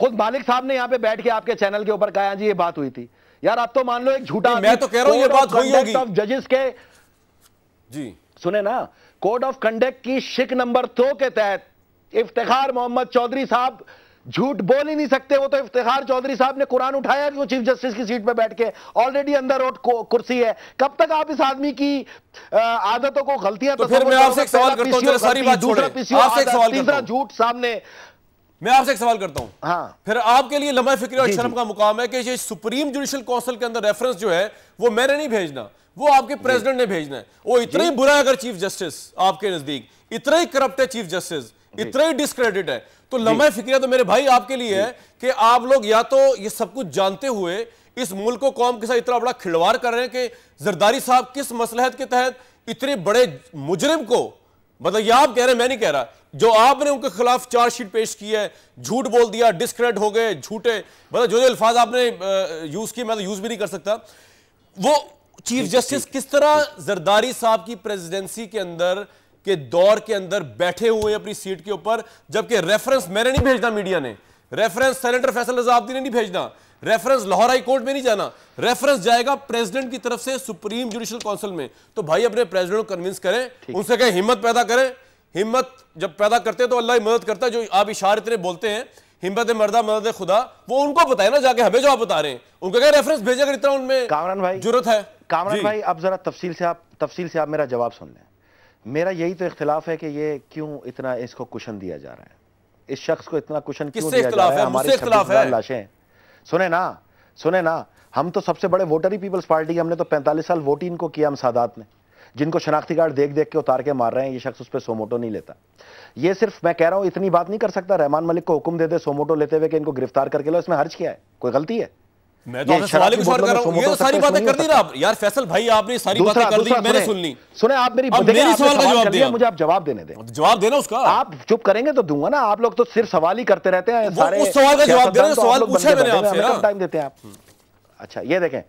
खुद मालिक साहब ने यहाँ पे बैठ के आपके चैनल के ऊपर कहा हाँ जी ये बात हुई थी यार आप तो मान लो एक झूठा मैं तो कह रहा हूं ये बात हुई होगी ऑफ जजेस के जी सुने ना कोड ऑफ कंडक्ट की शिक नंबर दो के तहत इफ्तार मोहम्मद चौधरी साहब झूठ बोल ही नहीं सकते वो तो इफ्तार चौधरी साहब ने कुरान उठाया कि वो चीफ जस्टिस की सीट पर बैठ के ऑलरेडी अंदर रोड कुर्सी है कब तक आप इस आदमी की आदतों को गलतियां तो फिर मैं आपसे एक सवाल करता हूं सारी बात दूसरा तीसरा झूठ सामने मैं आपसे एक सवाल करता हूं हाँ फिर आपके लिए लम्हा फिक्र और शर्म का मुकाम है कि ये सुप्रीम जुडिशियल काउंसिल के अंदर रेफरेंस जो है वो मैंने नहीं भेजना वो आपके प्रेसिडेंट ने भेजना है वो इतना ही बुरा है अगर चीफ जस्टिस आपके नजदीक इतना ही करप्ट है चीफ जस्टिस इतना ही डिस्क्रेडिट है तो लम्हा फिक्रिया तो मेरे भाई आपके लिए है कि आप लोग या तो ये सब कुछ जानते हुए इस मुल्क को कौम के साथ इतना बड़ा खिलवाड़ कर रहे हैं कि जरदारी साहब किस मसलहत के तहत इतने बड़े मुजरिम को मतलब ये आप कह रहे हैं मैं नहीं कह रहा जो आपने उनके खिलाफ चार्जशीट पेश की है झूठ बोल दिया डिस्क्रेडिट हो गए झूठे मतलब जो जो अल्फाज आपने यूज किए मैं तो यूज भी नहीं कर सकता वो चीफ जस्टिस किस तरह जरदारी साहब की प्रेसिडेंसी के अंदर के दौर के अंदर बैठे हुए अपनी सीट के ऊपर जबकि रेफरेंस मैंने नहीं भेजना मीडिया ने रेफरेंस सेनेटर फैसल रजाबदी ने नहीं भेजना रेफरेंस लाहौर हाई कोर्ट में नहीं जाना रेफरेंस जाएगा प्रेसिडेंट की तरफ से सुप्रीम जुडिशियल काउंसिल में तो भाई अपने प्रेसिडेंट को कन्विंस करें उनसे कहें हिम्मत पैदा करें हिम्मत जब पैदा करते हैं तो अल्लाह मदद करता है जो आप इशार इतने बोलते हैं हिम्मत मर्दा मदद खुदा वो उनको बताए ना जाके हमें जो आप बता रहे हैं उनको क्या रेफरेंस भेजा कर इतना उनमें कामरान भाई जरूरत है कामरान भाई अब जरा तफसील से आप तफसील से आप मेरा जवाब सुन लें मेरा यही तो इख्तलाफ है कि ये क्यों इतना इसको कुशन दिया जा रहा है इस शख्स को इतना कुशन क्यों दिया जा रहा है हमारे लाशें सुने ना सुने ना हम तो सबसे बड़े वोटर ही पीपल्स पार्टी हमने तो 45 साल वोट ही इनको किया हम सादात ने जिनको शनाख्ती कार्ड देख देख के उतार के मार रहे हैं ये शख्स उस पर सोमोटो नहीं लेता ये सिर्फ मैं कह रहा हूँ इतनी बात नहीं कर सकता रहमान मलिक को हुक्म दे दे सोमोटो लेते हुए कि इनको गिरफ्तार करके लो इसमें हर्ज क्या है कोई गलती है मैं तो तो आप मुझे आप जवाब देने जवाब आप चुप करेंगे तो दूंगा ना आप लोग तो सिर्फ सवाल ही करते रहते हैं तो आप अच्छा ये देखें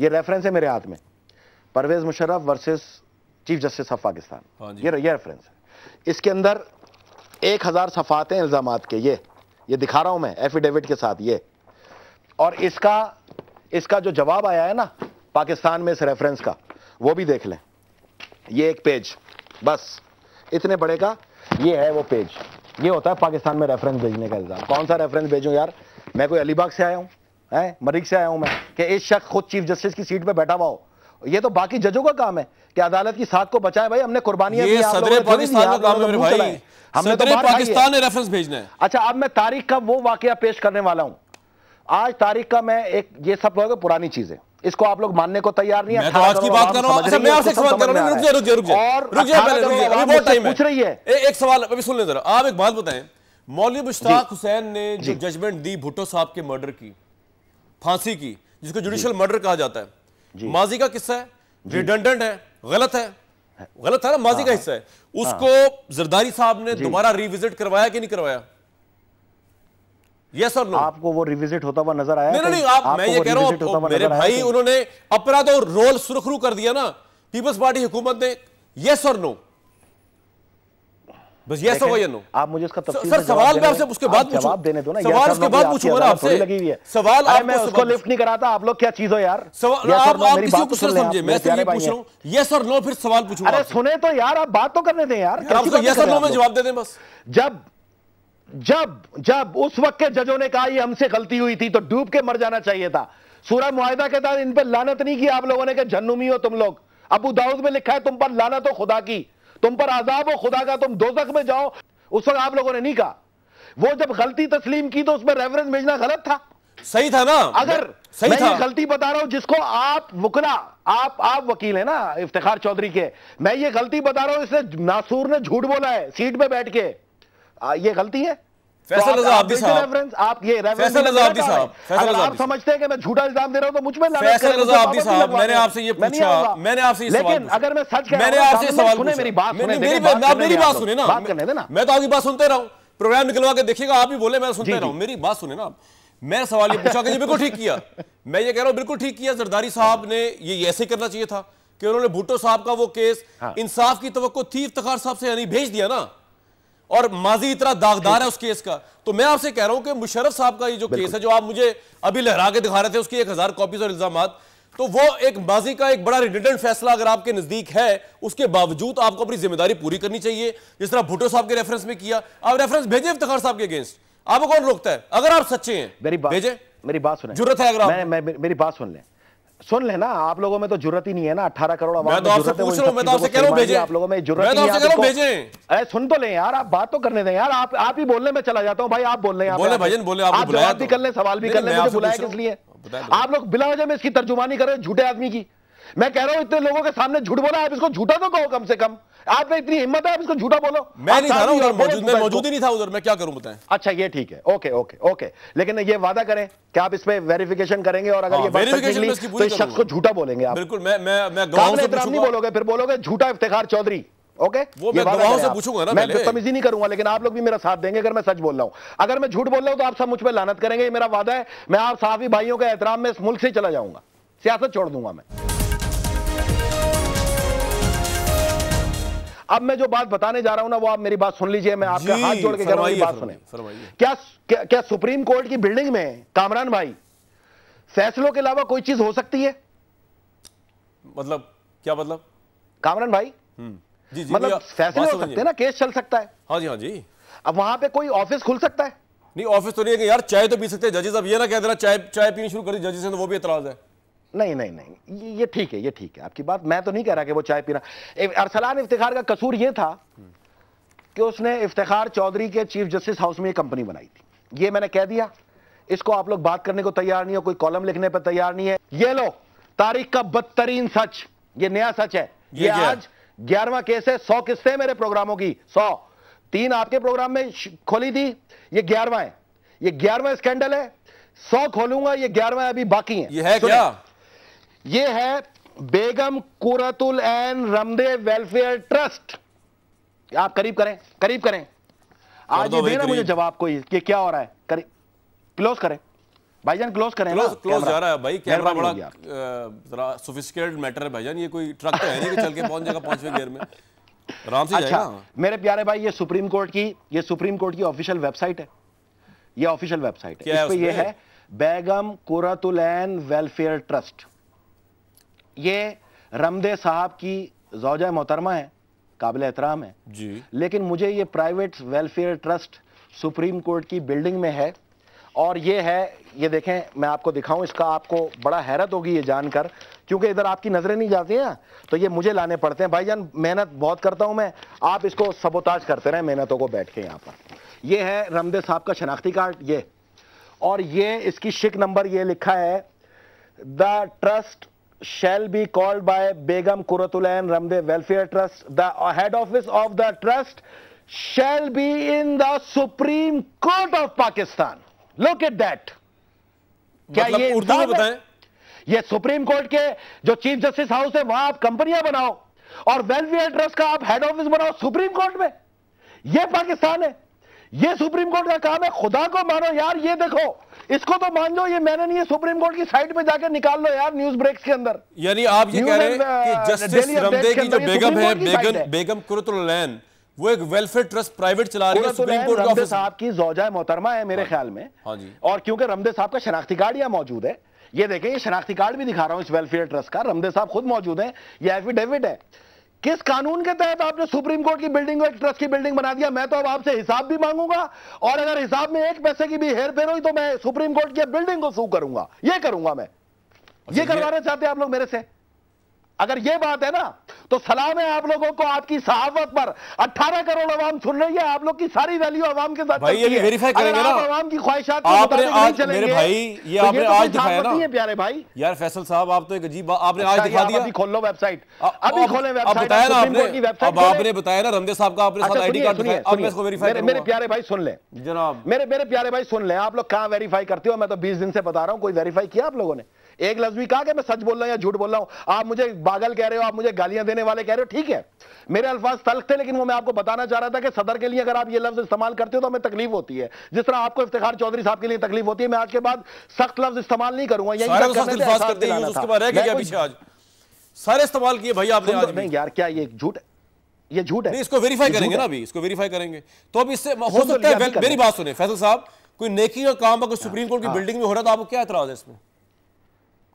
ये रेफरेंस है मेरे हाथ में Pervez Musharraf versus chief justice of Pakistan इसके अंदर एक हज़ार सफ़ात हैं इल्ज़ाम के ये ये दिखा रहा हूं मैं एफिडेविट के साथ ये और इसका इसका जो जवाब आया है ना पाकिस्तान में इस रेफरेंस का वो भी देख लें ये एक पेज बस इतने बड़े का ये है वो पेज ये होता है पाकिस्तान में रेफरेंस भेजने का इल्ज़ाम कौन सा रेफरेंस भेजूं यार मैं कोई अलीबाग से आया हूँ है मरीक से आया हूँ मैं कि इस शख्स खुद चीफ जस्टिस की सीट पर बैठा हुआ हो ये तो बाकी जजों का काम है कि अदालत की साख को बचाए भाई हमने कुर्बानियां हमने तो पाकिस्तान ने रेफरेंस भेजना है अच्छा अब मैं तारीख का वो वाकया पेश करने वाला हूँ आज तारीख का मैं एक ये सब लोग पुरानी चीज है इसको आप लोग मानने को तैयार नहीं है तो आज की बात कर रहा हूँ कर रहा रुक रुक है पूछ रही है एक सवाल अभी सुन जरा आप एक बात बताए मौलवी मुश्ताक हुसैन ने जो जजमेंट दी भुट्टो साहब के मर्डर की फांसी की जिसको जुडिशियल मर्डर कहा जाता है माजी का किस्सा है रिडंडेंट है गलत है गलत है ना माजी का हाँ, हाँ। हिस्सा है हाँ। उसको जरदारी साहब ने दोबारा रिविजिट करवाया कि नहीं करवाया यस और नो आपको वो रिविजिट होता हुआ नजर आया नहीं नहीं आप मैं ये कह रहा हूं मेरे भाई उन्होंने अपराध और रोल सुरखरू कर दिया ना पीपल्स पार्टी हुकूमत ने यस और नो बस यस होगा या नो आप मुझे इसका तफसील सर सवाल मैं आपसे उसके बाद जवाब देने दो ना सवाल उसके बाद पूछूंगा ना आपसे लगी हुई है सवाल आप मैं उसको लिफ्ट नहीं कराता आप लोग क्या चीज हो यार सवाल आप आप किसी को कुछ तो समझे मैं सिर्फ ये पूछ रहा हूं यस और नो फिर सवाल पूछूंगा अरे सुने तो यार आप बात तो करने दें यार आपको यस और नो में जवाब दे दें बस जब जब जब उस वक्त के जजों ने कहा ये हमसे गलती हुई थी तो डूब के मर जाना चाहिए था सूरह मुआदा के तहत इन पर लानत नहीं की आप लोगों ने कहा जन्नुमी हो तुम लोग अबू दाऊद में लिखा है तुम पर लानत हो खुदा की तुम पर आजाब हो खुदा का तुम दोजख में जाओ उस वक्त आप लोगों ने नहीं कहा वो जब गलती तस्लीम की तो उसमें रेफरेंस भेजना गलत था सही था ना अगर सही मैं ये गलती बता रहा हूं जिसको आप वकला आप आप वकील है ना इफ्तार चौधरी के मैं ये गलती बता रहा हूं इसने नासूर ने झूठ बोला है सीट पे बैठ के आ, ये गलती है मैं तो आपकी बात सुनते प्रोग्राम निकलवा के देखिएगा आप भी बोले मैं सुनते रहा मेरी बात सुने ना आप मैं सवाल ये पूछा कि बिल्कुल ठीक किया मैं ये कह रहा हूँ बिल्कुल ठीक किया जरदारी साहब ने ये ऐसे करना चाहिए था कि उन्होंने भुट्टो साहब का वो केस हाँ। इंसाफ की तो थी इफ्तार साहब से यानी भेज दिया ना और माजी इतना दागदार है उस केस का तो मैं आपसे कह रहा हूं कि मुशरफ साहब का ये जो केस है जो आप मुझे अभी लहरा के दिखा रहे थे उसकी एक हजार कॉपीज और इल्जाम तो वो एक माजी का एक बड़ा रिडंडेंट फैसला अगर आपके नजदीक है उसके बावजूद आपको अपनी जिम्मेदारी पूरी करनी चाहिए जिस तरह भुट्टो साहब के रेफरेंस में किया आप रेफरेंस भेजें इफ्तार साहब के अगेंस्ट आपको कौन रोकता है अगर आप सच्चे हैं भेजें मेरी बात सुन जरूरत है अगर मेरी बात सुन लें सुन लेना आप लोगों में तो जरूरत ही नहीं है ना अठारह करोड़ तो मैं तो आपसे पूछ रहा मैं तो आपसे कह रहा भेजे आप लोगों में जरूरत तो नहीं है भेजे अरे सुन तो ले यार आप बात तो करने दें यार आप आप ही बोलने में चला जाता हूँ भाई आप बोल रहे हैं बोले भजन बोले आप जवाब भी तो। कर ले सवाल भी कर ले बुलाया किस लिए आप लोग बिला वजह में इसकी तर्जुमानी कर रहे झूठे आदमी की मैं कह रहा हूँ इतने लोगों के सामने झूठ बोला आप इसको झूठा तो कहो कम से कम आप में तो इतनी हिम्मत है आप इसको झूठा बोलो मैं नहीं था उधर मौजूद मैं मौजूद ही नहीं था उधर मैं क्या करूं बताएं अच्छा ये ठीक है ओके ओके ओके लेकिन ये वादा करें कि आप इस पे वेरिफिकेशन करेंगे और अगर हाँ, ये वेरिफिकेशन तो शख्स को झूठा बोलेंगे आप बिल्कुल मैं मैं मैं गवाहों से नहीं बोलोगे फिर बोलोगे झूठा इफ्तिखार चौधरी ओके okay? वो मैं गवाहों से पूछूंगा ना मैं बदतमीजी नहीं करूंगा लेकिन आप लोग भी मेरा साथ देंगे अगर मैं सच बोल रहा हूं अगर मैं झूठ बोल रहा हूं तो आप सब मुझ पर लानत करेंगे ये मेरा वादा है मैं आप साफी भाइयों के एहतराम में इस मुल्क से चला जाऊंगा सियासत छोड़ दूंगा मैं अब मैं जो बात बताने जा रहा हूं ना वो आप मेरी बात सुन लीजिए मैं आपका हाथ जोड़ के कह बात सुने क्या, क्या क्या सुप्रीम कोर्ट की बिल्डिंग में कामरान भाई फैसलों के अलावा कोई चीज हो सकती है मतलब क्या मतलब कामरान भाई हम्म। जी, जी, मतलब फैसले हो सकते हैं ना केस चल सकता है हाँ जी हाँ जी अब वहां पे कोई ऑफिस खुल सकता है नहीं ऑफिस तो नहीं है यार चाय तो पी सकते हैं जजेस अब ये ना कह देना चाय चाय पीनी शुरू कर दी जजेस ने तो वो भी एतराज है नहीं नहीं नहीं ये ठीक है ये ठीक है आपकी बात मैं तो नहीं कह रहा कि वो चाय पीना अरसलान इफ्तार का कसूर ये था कि उसने इफ्तार चौधरी के चीफ जस्टिस हाउस में ये कंपनी बनाई थी ये मैंने कह दिया इसको आप लोग बात करने को तैयार नहीं हो कोई कॉलम लिखने पर तैयार नहीं है ये लो तारीख का बदतरीन सच ये नया सच है ये, ये आज ग्यारहवा केस है सौ किस्से मेरे प्रोग्रामों की सौ तीन आपके प्रोग्राम में खोली थी ये ग्यारहवा है ये ग्यारहवा स्कैंडल है सौ खोलूंगा ये ग्यारहवा अभी बाकी है ये है क्या ये है बेगम कुरतुल एन रमदे वेलफेयर ट्रस्ट आप करीब करें करीब करें आज ये देना मुझे जवाब कोई कि क्या हो रहा है करीब क्लोज करें भाईजान क्लोज करें क्लोज, क्लोज जा रहा है भाई कैमरा बड़ा जरा सोफिस्टिकेटेड मैटर है भाईजान ये कोई ट्रक तो है नहीं कि चल के पहुंच जाएगा पांचवे गियर में आराम से अच्छा, मेरे प्यारे भाई ये सुप्रीम कोर्ट की ये सुप्रीम कोर्ट की ऑफिशियल वेबसाइट है ये ऑफिशियल वेबसाइट है इस पे ये है बेगम कुरतुल एन वेलफेयर ट्रस्ट ये रमदे साहब की जोजा मोहतरमा है काबिल एहतराम है जी लेकिन मुझे ये private welfare trust supreme court की बिल्डिंग में है और ये है ये देखें मैं आपको दिखाऊं इसका आपको बड़ा हैरत होगी ये जानकर क्योंकि इधर आपकी नज़रें नहीं जाती हैं तो ये मुझे लाने पड़ते हैं भाईजान मेहनत बहुत करता हूं मैं आप इसको सबोताज करते रहे मेहनतों को बैठ के यहाँ पर ये है रमदे साहब का शनाख्ती कार्ड ये और ये इसकी शिक नंबर ये लिखा है the trust shall be called by Begum Kuratulan Ramde Welfare Trust. The head office of the trust shall be in the Supreme Court of Pakistan. Look at that. क्या ये उर्दू में बताएं ये सुप्रीम कोर्ट के जो चीफ जस्टिस हाउस है वहां आप कंपनियां बनाओ और वेलफेयर ट्रस्ट का आप हेड ऑफिस बनाओ सुप्रीम कोर्ट में ये पाकिस्तान है ये सुप्रीम कोर्ट का काम है खुदा को मानो यार ये देखो इसको तो मान लो ये मैंने नहीं है सुप्रीम कोर्ट की साइट पे जाकर निकाल लो यार न्यूज ब्रेक्स के अंदर यानी आप ये कह रहे हैं कि जस्टिस uh, रमदे की जो बेगम है बेगम बेगम कुरतुलैन वो एक वेलफेयर ट्रस्ट प्राइवेट चला रही है सुप्रीम कोर्ट ऑफिस साहब की जौजा मोहतरमा है मेरे हाँ। ख्याल में हाँ जी और क्योंकि रमदे साहब का शनाख्ती कार्ड यहाँ मौजूद है ये देखें ये शनाख्ती कार्ड भी दिखा रहा हूँ इस वेलफेयर ट्रस्ट का रमदे साहब खुद मौजूद है यह एफिडेविट है किस कानून के तहत आपने सुप्रीम कोर्ट की बिल्डिंग को एक ट्रस्ट की बिल्डिंग बना दिया मैं तो अब आपसे हिसाब भी मांगूंगा और अगर हिसाब में एक पैसे की भी हेर फेर हुई तो मैं सुप्रीम कोर्ट की बिल्डिंग को सू करूंगा ये करूंगा मैं अच्छा, ये करवाना चाहते हैं आप लोग मेरे से अगर ये बात है ना तो सलाम है आप लोगों को आपकी सहावत पर 18 करोड़ अवाम सुन रही है आप लोग की सारी वैल्यू अवाम के साथ भाई ये वेरीफाई करेंगे ना अवाम की ख्वाहिशात आपने आज मेरे भाई ये तो आपने तो आज दिखाया ना है प्यारे भाई यार फैसल साहब आप तो एक अजीब आपने आज अच्छा, दिखा दिया अभी खोल लो वेबसाइट अभी खोले बताया ना आपने अब आपने बताया ना रमदे साहब का आपने साथ आईडी अच्छा, कार्ड दिखाया अब मैं इसको वेरीफाई मेरे प्यारे भाई सुन ले जनाब मेरे मेरे प्यारे भाई सुन ले आप लोग कहाँ वेरीफाई करते हो मैं तो बीस दिन से बता रहा हूँ कोई वेरीफाई किया आप लोगों ने एक लफ्ज भी कहा कि मैं सच बोल रहा हूँ या झूठ बोल रहा हूँ आप मुझे पागल कह रहे हो आप मुझे गालियां देने वाले कह रहे हो ठीक है मेरे अल्फाज तलख थे लेकिन वो मैं आपको बताना चाह रहा था कि सदर के लिए अगर आप ये लफ्ज इस्तेमाल करते हो तो हमें तकलीफ होती है जिस तरह आपको इफ्तार चौधरी साहब के लिए तकलीफ होती है मैं आज के बाद सख्त लफ्ज इस्तेमाल नहीं करूंगा यही सारे इस्तेमाल किए भाई आपने तो आज नहीं यार क्या ये झूठ ये झूठ है इसको वेरीफाई करेंगे ना अभी इसको वेरीफाई करेंगे तो अब इससे हो तो सकता है मेरी बात सुने फैसल साहब कोई नेकी का काम अगर हाँ। सुप्रीम कोर्ट की हाँ। बिल्डिंग में हो रहा है तो आपको क्या इतराज है इसमें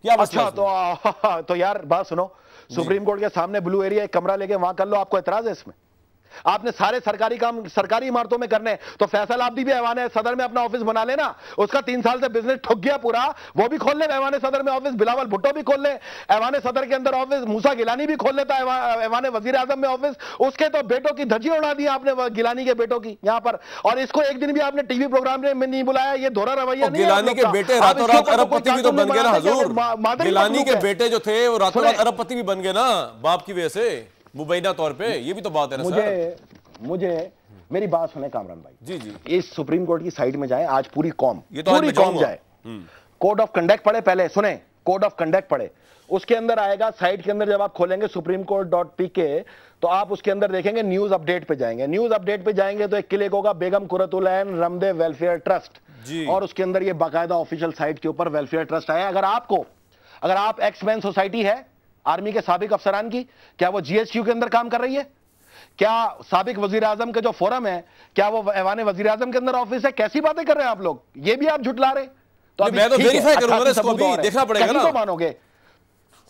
क्या अच्छा तो आ, हाँ, हाँ, तो यार बात सुनो सुप्रीम कोर्ट के सामने ब्लू एरिया एक कमरा लेके वहां कर लो आपको एतराज है इसमें आपने सारे सरकारी काम सरकारी इमारतों में करने तो फैसला आप भी है सदर में अपना ऑफिस बना लेना उसका तीन साल से बिजनेस ठुक गया पूरा वो भी खोल ले ऐवान सदर में ऑफिस बिलावल भुट्टो भी खोल ले एवान सदर के अंदर ऑफिस मूसा गिलानी भी खोल लेता एवान वजीर आजम में ऑफिस उसके तो बेटों की धजी उड़ा दी आपने गिलानी के बेटों की यहाँ पर और इसको एक दिन भी आपने टीवी प्रोग्राम में नहीं बुलाया ये दोहरा रवैया नहीं गिलानी के बेटे रातों रात तो अरबपति भी तो बन गए ना हजूर गिलानी के बेटे जो थे वो रातों रात अरबपति भी बन गए ना बाप की वजह से मुबैना तौर पे ये भी तो बात है ना मुझे सर। मुझे मेरी बात सुने कामरान भाई जी जी इस सुप्रीम कोर्ट की साइड में जाए आज पूरी कॉम ये तो पूरी कॉम जाए हम्म। कोड ऑफ कंडक्ट पढ़े पहले सुने कोड ऑफ कंडक्ट पढ़े उसके अंदर आएगा साइट के अंदर जब आप खोलेंगे सुप्रीम कोर्ट डॉट पी के तो आप उसके अंदर देखेंगे न्यूज अपडेट पे जाएंगे न्यूज अपडेट पे जाएंगे तो एक क्लिक होगा बेगम कुरतुलैन रमदे वेलफेयर ट्रस्ट और उसके अंदर ये बाकायदा ऑफिशियल साइट के ऊपर वेलफेयर ट्रस्ट आया अगर आपको अगर आप एक्समैन सोसाइटी है आर्मी के सबक अफसरान की क्या वो जीएसयू के अंदर काम कर रही है क्या सबक वजीर आजम का जो फोरम है क्या वो ऐवान वजीर आजम के अंदर ऑफिस है कैसी बातें कर रहे हैं आप लोग ये भी आप झुटला रहे तो मैं तो वेरीफाई करूंगा अच्छा, इसको भी देखना पड़ेगा ना मानोगे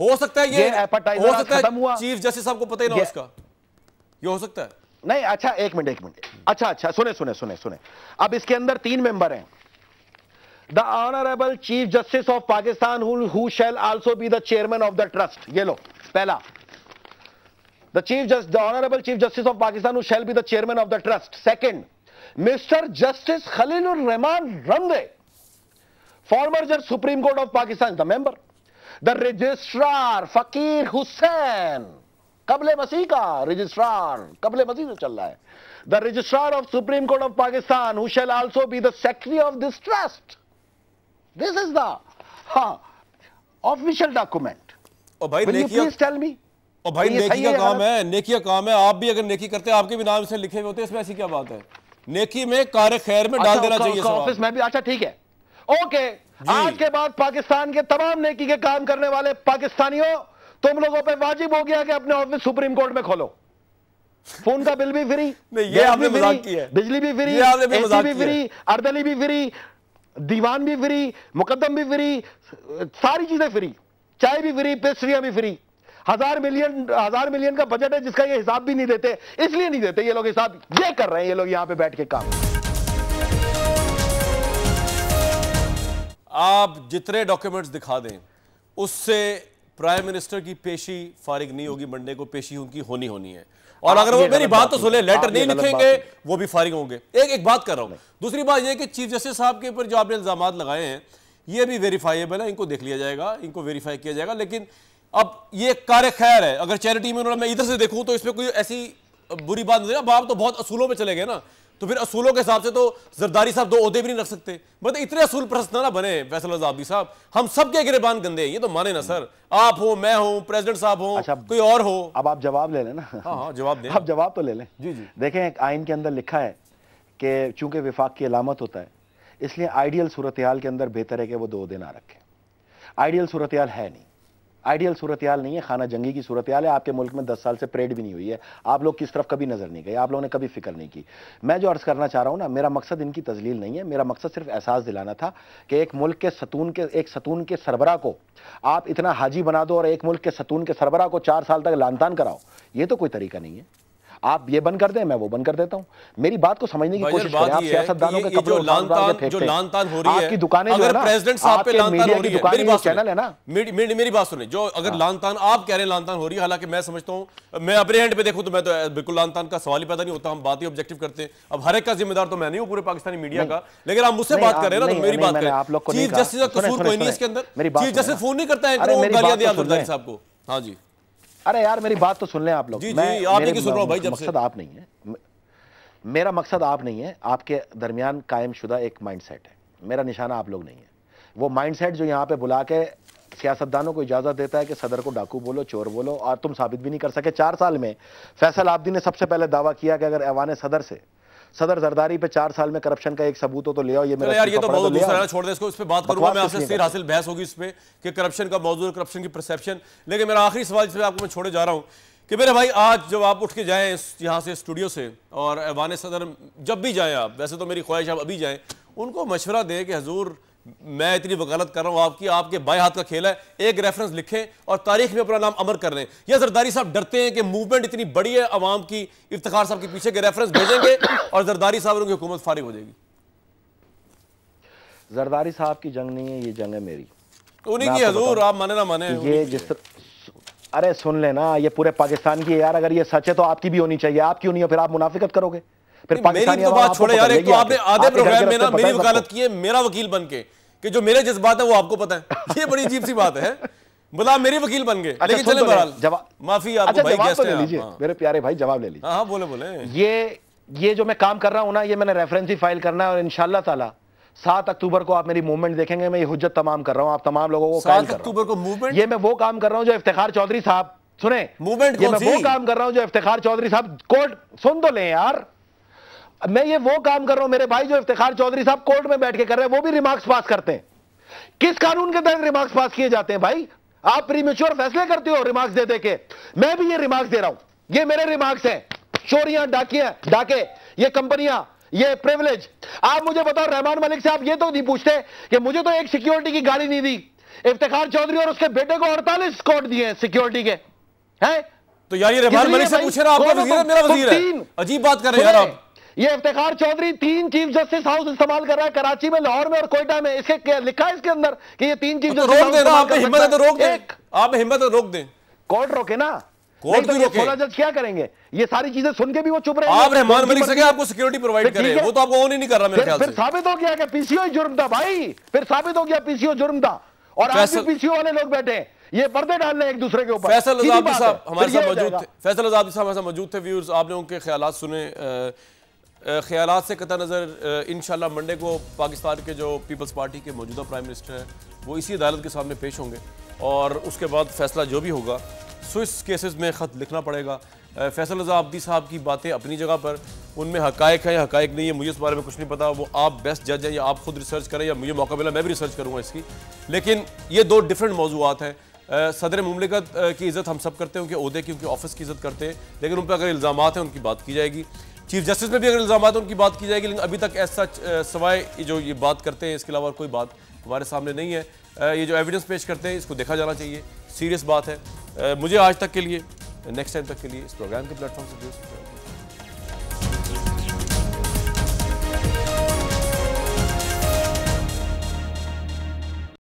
हो सकता है ये, ये हो सकता है चीफ जस्टिस साहब को पता ही ना उसका ये हो सकता है नहीं अच्छा एक मिनट एक मिनट अच्छा अच्छा सुने सुने सुने सुने अब इसके अंदर तीन मेंबर हैं the honourable chief justice of Pakistan who shall also be the chairman of the trust ये लो पहला the chief just the honorable chief justice of pakistan who shall be the chairman of the trust second mr justice khalilur rahman ramde former judge supreme court of pakistan the member the registrar fakir hussain कबले मसीह का रजिस्ट्रार कबले मसीह से चल रहा है the registrar of supreme court of Pakistan who shall also be the secretary of this trust This is the huh, official document. और भाई Will नेकिया tell me? और भाई नेकी का काम है नेकी का काम है आप भी अगर नेकी करते हैं आपके भी नाम से लिखे हुए होते इसमें ऐसी क्या बात है नेकी में कार्य खैर में डाल अच्छा, देना चाहिए ऑफिस में भी अच्छा ठीक है ओके आज के बाद पाकिस्तान के तमाम नेकी के काम करने वाले पाकिस्तानियों तुम लोगों पे वाजिब हो गया कि अपने ऑफिस सुप्रीम कोर्ट में खोलो फोन का बिल भी फ्री नहीं ये आपने मजाक किया है बिजली भी फ्री ये आपने भी मजाक किया है अर्दली भी फ्री दीवान भी फ्री मुकदम भी फ्री सारी चीज़ें फ्री चाय भी फ्री पेस्ट्रियां भी फ्री हजार मिलियन हजार मिलियन का बजट है जिसका ये हिसाब भी नहीं देते इसलिए नहीं देते ये लोग हिसाब ये कर रहे हैं ये लोग यहां पे बैठ के काम आप जितने डॉक्यूमेंट्स दिखा दें उससे प्राइम मिनिस्टर की पेशी फारिग नहीं होगी मंडे को पेशी उनकी होनी होनी है और अगर वो मेरी बात तो सुने लेटर नहीं लिखेंगे वो भी फारिग होंगे एक एक बात कर रहा हूँ दूसरी बात यह कि चीफ जस्टिस साहब के ऊपर जो आपने इल्जाम लगाए हैं ये भी वेरीफाइबल है इनको देख लिया जाएगा इनको वेरीफाई किया जाएगा लेकिन अब ये कार्य खैर है अगर चैरिटी में उन्होंने मैं इधर से देखूं तो इसमें कोई ऐसी बुरी बात नहीं अब आप तो बहुत असूलों में चले गए ना तो फिर असूलों के हिसाब से तो जरदारी साहब दो अहदे भी नहीं रख सकते मतलब इतने असूल प्रस्त ना बने फैसल आबदी साहब हम सबके गिरबान गंदे ये तो माने ना सर आप हो मैं हूँ प्रेसिडेंट साहब हो अच्छा, कोई और हो अब आप जवाब ले लें ना हाँ, हाँ, जवाब आप जवाब तो ले लें जी जी देखें आइन के अंदर लिखा है कि चूंकि विफाक की अलामत होता है इसलिए आइडियल सूरत के अंदर बेहतर है कि वो दो अहदे ना रखें आइडियल सूरत है नहीं आइडियल सूरत नहीं है खाना जंगी की सूरत है आपके मुल्क में दस साल से परेड भी नहीं हुई है आप लोग किस तरफ कभी नज़र नहीं गए आप लोगों ने कभी फिक्र नहीं की मैं जो अर्ज़ करना चाह रहा हूँ ना मेरा मकसद इनकी तजलील नहीं है मेरा मकसद सिर्फ एहसास दिलाना था कि एक मुल्क के सतून के एक सतून के सरबरा को आप इतना हाजी बना दो और एक मुल्क के सतून के सरबरा को चार साल तक लानतान कराओ ये तो कोई तरीका नहीं है आप ये बंद कर दें मैं वो बंद कर देता हूँ मेरी बात को समझने की कोशिश करें आप सियासतदानों के कपड़े आपकी दुकानें जो है ना मीडिया की दुकान चैनल है ना मेरी बात सुनिए जो अगर हाँ। लानतान आप कह रहे हैं लानतान हो रही है हालांकि मैं समझता हूँ मैं अपने एंड पे देखूँ तो मैं तो बिल्कुल लानतान का सवाल ही पैदा नहीं होता हम बात ही ऑब्जेक्टिव करते हैं अब हर एक का जिम्मेदार तो मैं नहीं हूँ पूरे पाकिस्तानी मीडिया का लेकिन आप मुझसे बात कर रहे हैं ना तो मेरी बात करें आप लोग चीफ जस्टिस का कसूर कोई नहीं इसके अंदर चीफ जस्टिस फोन नहीं करता है हाँ जी अरे यार मेरी बात तो सुन लें आप लोग मकसद आप नहीं है मेरा मकसद आप नहीं है आपके दरमियान कायम शुदा एक सेट है मेरा निशाना आप लोग नहीं है वो सेट जो यहाँ पे बुला के सियासतदानों को इजाज़त देता है कि सदर को डाकू बोलो चोर बोलो और तुम साबित भी नहीं कर सके चार साल में फैसल आबदी ने सबसे पहले दावा किया कि अगर ऐवान सदर से सदर जरदारी पे चार साल में करप्शन का एक सबूत हो तो ले आओ ये मेरा यार ये तो, तो बहुत दूसरा छोड़ दे इसको इस पे बात करूंगा मैं आपसे सिर हासिल बहस होगी इस पे कि करप्शन का मौजूद करप्शन की परसेप्शन लेकिन मेरा आखिरी सवाल पर आपको मैं छोड़े जा रहा हूँ कि मेरे भाई आज जब आप उठ के जाएँ यहाँ से स्टूडियो से और ऐवान सदर जब भी जाएँ आप वैसे तो मेरी ख्वाहिश आप अभी जाएँ उनको मशवरा दें कि हजूर मैं इतनी वकालत कर रहा हूं आपकी आपके बाएं हाथ का खेल है एक रेफरेंस लिखें और तारीख में अपना नाम अमर कर रहे हैं यह जरदारी साहब डरते हैं कि मूवमेंट इतनी बड़ी है अवाम की इफ्तार साहब के पीछे के रेफरेंस भेजेंगे और जरदारी साहब उनकी हुकूमत फारिग हो जाएगी जरदारी साहब की जंग नहीं है ये जंग है मेरी उन्हीं की हजूर आप माने ना माने ये जिस तरह अरे सुन लेना ये पूरे पाकिस्तान की यार अगर ये सच है तो आपकी भी होनी चाहिए आप क्यों नहीं हो फिर आप मुनाफिकत करोगे फिर मेरी तो बात छोड़े यार एक तो आपने आधे प्रोग्राम में ना मेरी वकालत की है मेरा वकील बन के कि जो मेरे जज्बात है वो आपको पता है ये बड़ी अजीब सी बात है मेरे वकील बन गए अच्छा, लेकिन चले तो माफी आपको अच्छा, भाई गेस्ट तो हाँ। मेरे प्यारे भाई जवाब ले लीजिए हाँ, हाँ, बोले बोले ये ये जो मैं काम कर रहा ना ये मैंने रेफरेंस ही फाइल करना है और इनशाला ताला सात अक्टूबर को आप मेरी मूवमेंट देखेंगे मैं ये हुज्जत तमाम कर रहा हूँ आप तमाम लोगों को सात अक्टूबर को मूवमेंट ये मैं वो काम कर रहा हूँ जो इफ्तार चौधरी साहब सुने मूवमेंट ये मैं वो काम कर रहा हूँ जो इफ्तार चौधरी साहब कोर्ट सुन तो ले यार मैं ये वो काम कर रहा हूं मेरे भाई जो इफ्तार चौधरी साहब कोर्ट में बैठ के कर रहे हैं वो भी रिमार्क्स पास करते हैं किस कानून के तहत रिमार्क्स पास किए जाते हैं भाई आप प्रीमेच्योर फैसले करते हो रिमार्क्स दे दे के मैं भी ये रिमार्क्स दे रहा हूं ये मेरे रिमार्क्स हैं चोरियां डाकियां डाके ये कंपनियां ये प्रिविलेज आप मुझे बताओ रहमान मलिक से आप ये तो नहीं पूछते कि मुझे तो एक सिक्योरिटी की गाड़ी नहीं दी इफ्तार चौधरी और उसके बेटे को अड़तालीस स्कॉट दिए सिक्योरिटी के हैं तो यार ये रहमान मलिक से पूछे ना आपका वजीर है मेरा वजीर है अजीब बात कर रहे हैं यार आप ये इफ्तार चौधरी तीन चीफ जस्टिस हाउस इस्तेमाल कर रहा है कराची में लाहौर में और कोयटा में इसके लिखा है इसके अंदर कि ये तीन चीफ तो जस्टिस रोक देना तो आप हिम्मत है तो रोक दे आप हिम्मत है रोक दें कोर्ट रोके ना कोर्ट तो रोके सोलह जज क्या करेंगे ये सारी चीजें सुन के भी वो चुप रहे आप रहमान मलिक से आपको सिक्योरिटी प्रोवाइड करें वो तो आपको ऑन ही नहीं कर रहा मेरे ख्याल से फिर साबित हो गया कि पीसीओ जुर्म था भाई फिर साबित हो गया पीसीओ जुर्म था और आज भी पीसीओ वाले लोग बैठे हैं ये पर्दे डालने एक दूसरे के ऊपर फैसल आजादी साहब हमारे साथ मौजूद थे फैसल आजादी साहब हमारे साथ मौजूद थे व्यूअर्स आपने उनके ख्याल सुने ख्याल से कत नज़र इन मंडे को पाकिस्तान के जो पीपल्स पार्टी के मौजूदा प्राइम मिनिस्टर हैं वो इसी अदालत के सामने पेश होंगे और उसके बाद फैसला जो भी होगा स्विस केसेस में ख़त लिखना पड़ेगा फैसल रजा आबदी साहब की बातें अपनी जगह पर उनमें हकायक है या हकायक नहीं है मुझे इस बारे में कुछ नहीं पता वो आप बेस्ट जज हैं या आप खुद रिसर्च करें या मुझे मौका मिला मैं भी रिसर्च करूँगा इसकी लेकिन ये दो डिफरेंट मौजूद हैं सदर ममलिकत की इज़्ज़त हम सब करते हैं उनके अहदे की उनके ऑफिस की इज़्ज़त करते हैं लेकिन उन पर अगर इल्ज़ाम हैं उनकी बात की जाएगी चीफ जस्टिस में भी अगर इल्ज़ाम तो उनकी बात की जाएगी लेकिन अभी तक ऐसा सवाए जो ये बात करते हैं इसके अलावा कोई बात हमारे सामने नहीं है ये जो एविडेंस पेश करते हैं इसको देखा जाना चाहिए सीरियस बात है मुझे आज तक के लिए नेक्स्ट टाइम तक के लिए इस प्रोग्राम के प्लेटफॉर्म से जो